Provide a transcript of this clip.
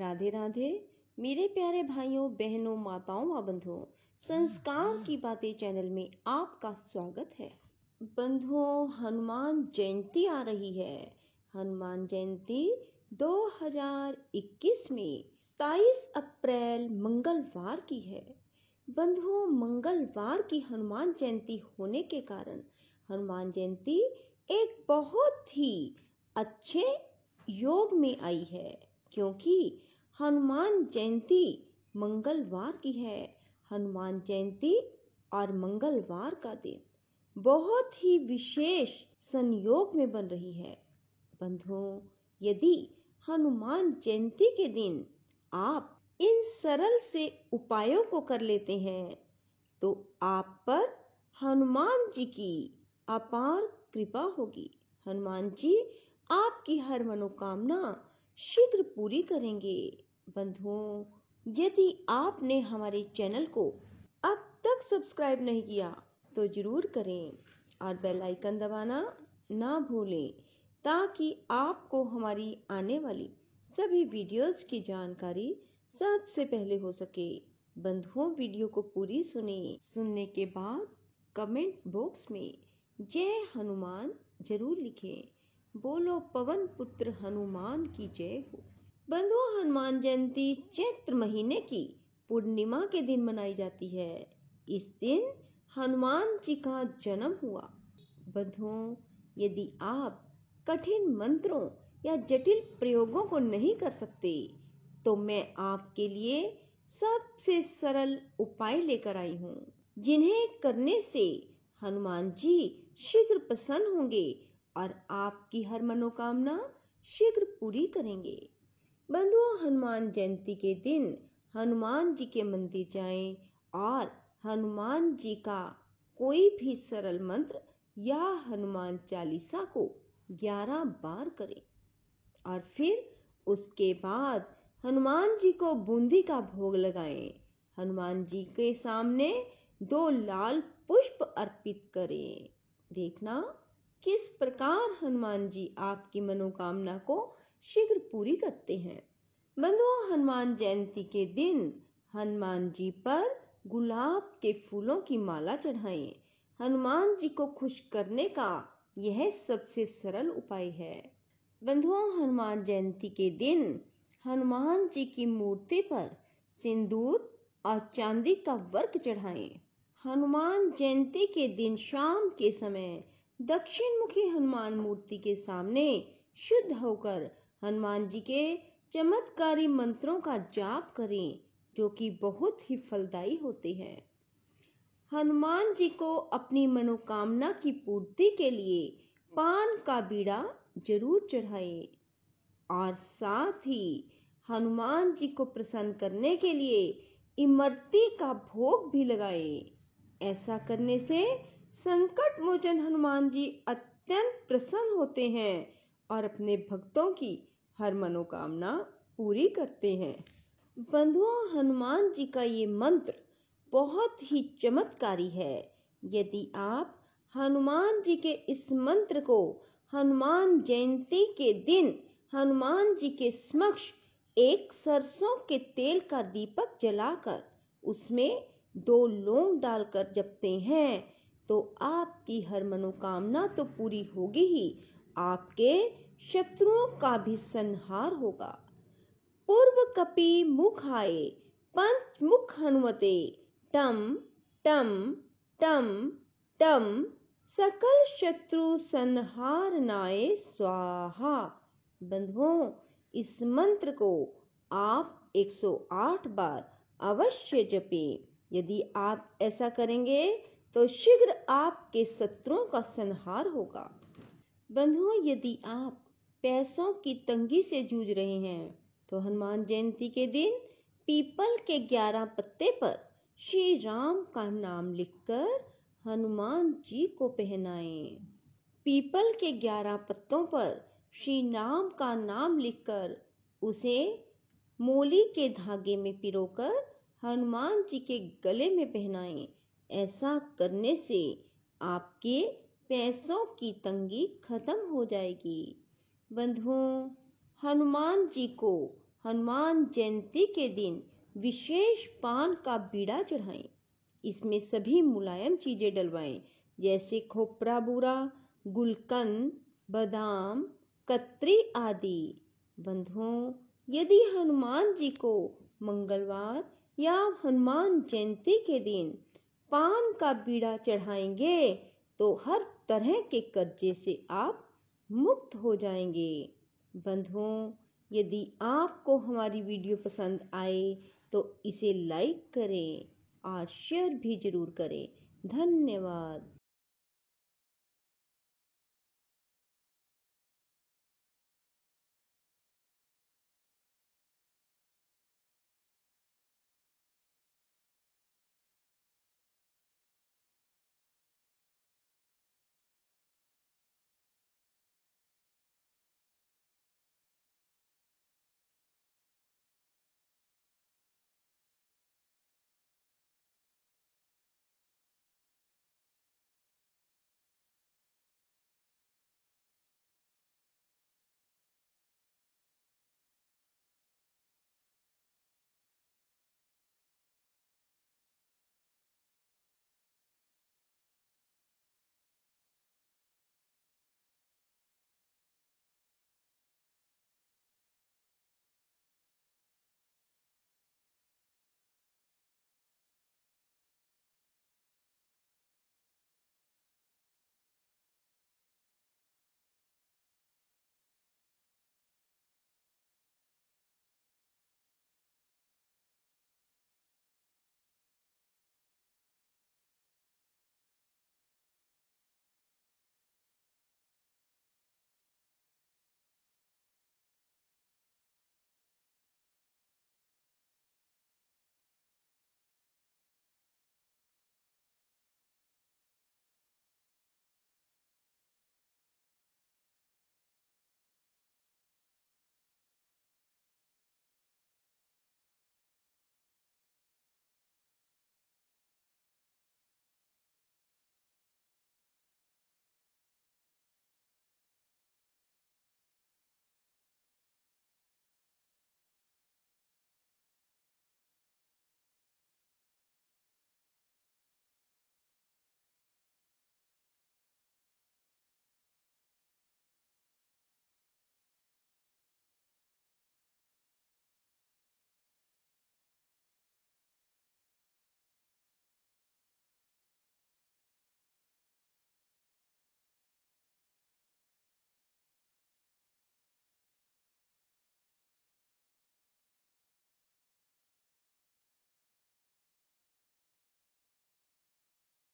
राधे राधे मेरे प्यारे भाइयों बहनों माताओं व बंधुओं संस्कार की बातें चैनल में आपका स्वागत है बंधुओं हनुमान जयंती आ रही है हनुमान जयंती 2021 में 27 अप्रैल मंगलवार की है बंधुओं मंगलवार की हनुमान जयंती होने के कारण हनुमान जयंती एक बहुत ही अच्छे योग में आई है क्योंकि हनुमान जयंती मंगलवार की है हनुमान जयंती और मंगलवार का दिन बहुत ही विशेष संयोग में बन रही है बंधुओं यदि हनुमान जयंती के दिन आप इन सरल से उपायों को कर लेते हैं तो आप पर हनुमान जी की अपार कृपा होगी हनुमान जी आपकी हर मनोकामना शीघ्र पूरी करेंगे बंधुओं यदि आपने हमारे चैनल को अब तक सब्सक्राइब नहीं किया तो ज़रूर करें और बेल आइकन दबाना ना भूलें ताकि आपको हमारी आने वाली सभी वीडियोस की जानकारी सबसे पहले हो सके बंधुओं वीडियो को पूरी सुने सुनने के बाद कमेंट बॉक्स में जय हनुमान जरूर लिखें बोलो पवन पुत्र हनुमान की जय हो बंधुआ हनुमान जयंती चैत्र महीने की पूर्णिमा के दिन मनाई जाती है इस दिन हनुमान जी का जन्म हुआ बंधुओं यदि आप कठिन मंत्रों या जटिल प्रयोगों को नहीं कर सकते तो मैं आपके लिए सबसे सरल उपाय लेकर आई हूँ जिन्हें करने से हनुमान जी शीघ्र प्रसन्न होंगे और आपकी हर मनोकामना शीघ्र पूरी करेंगे बंधुओं हनुमान जयंती के दिन हनुमान जी के मंदिर जाएं और हनुमान जी का कोई भी सरल मंत्र या हनुमान चालीसा को ग्यारह बार करें और फिर उसके बाद हनुमान जी को बूंदी का भोग लगाएं हनुमान जी के सामने दो लाल पुष्प अर्पित करें देखना किस प्रकार हनुमान जी आपकी मनोकामना को शीघ्र पूरी करते हैं बंधुओं हनुमान जयंती के दिन हनुमान जी पर गुलाब के फूलों की माला चढ़ाएं हनुमान जी को खुश करने का यह सबसे सरल उपाय है बंधुओं हनुमान जयंती के दिन हनुमान जी की मूर्ति पर सिंदूर और चांदी का वर्क चढ़ाएं। हनुमान जयंती के दिन शाम के समय दक्षिण मुखी हनुमान मूर्ति के सामने शुद्ध होकर हनुमान जी के चमत्कारी मंत्रों का जाप करें जो कि बहुत ही फलदायी होते हैं हनुमान जी को अपनी मनोकामना की पूर्ति के लिए पान का बीड़ा जरूर चढ़ाएं और साथ ही हनुमान जी को प्रसन्न करने के लिए इमरती का भोग भी लगाएं ऐसा करने से संकट मोचन हनुमान जी अत्यंत प्रसन्न होते हैं और अपने भक्तों की हर मनोकामना पूरी करते हैं बंधुओं हनुमान जी का ये मंत्र बहुत ही चमत्कारी है यदि आप हनुमान जी के इस मंत्र को हनुमान जयंती के दिन हनुमान जी के समक्ष एक सरसों के तेल का दीपक जलाकर उसमें दो लौंग डालकर जपते हैं तो आपकी हर मनोकामना तो पूरी होगी ही आपके शत्रुओं का भी संहार होगा पूर्व कपि मुख आए पंच मुख हनुमते टम टम टम टम सकल शत्रु संहार नाये स्वाहा बंधुओं इस मंत्र को आप 108 बार अवश्य जपें यदि आप ऐसा करेंगे तो शीघ्र आपके शत्रुओं का संहार होगा बंधुओं यदि आप पैसों की तंगी से जूझ रहे हैं तो हनुमान जयंती के दिन पीपल के ग्यारह पत्ते पर श्री राम का नाम लिखकर हनुमान जी को पहनाएं। पीपल के ग्यारह पत्तों पर श्री राम का नाम लिखकर उसे मोली के धागे में पिरोकर हनुमान जी के गले में पहनाएं ऐसा करने से आपके पैसों की तंगी खत्म हो जाएगी बंधुओं हनुमान जी को हनुमान जयंती के दिन विशेष पान का बीड़ा चढ़ाएं इसमें सभी मुलायम चीज़ें डलवाएं जैसे खोपरा बूरा गुलकंद बादाम कतरी आदि बंधुओं यदि हनुमान जी को मंगलवार या हनुमान जयंती के दिन पान का बीड़ा चढ़ाएंगे तो हर तरह के कर्जे से आप मुक्त हो जाएंगे बंधुओं यदि आपको हमारी वीडियो पसंद आए तो इसे लाइक करें और शेयर भी ज़रूर करें धन्यवाद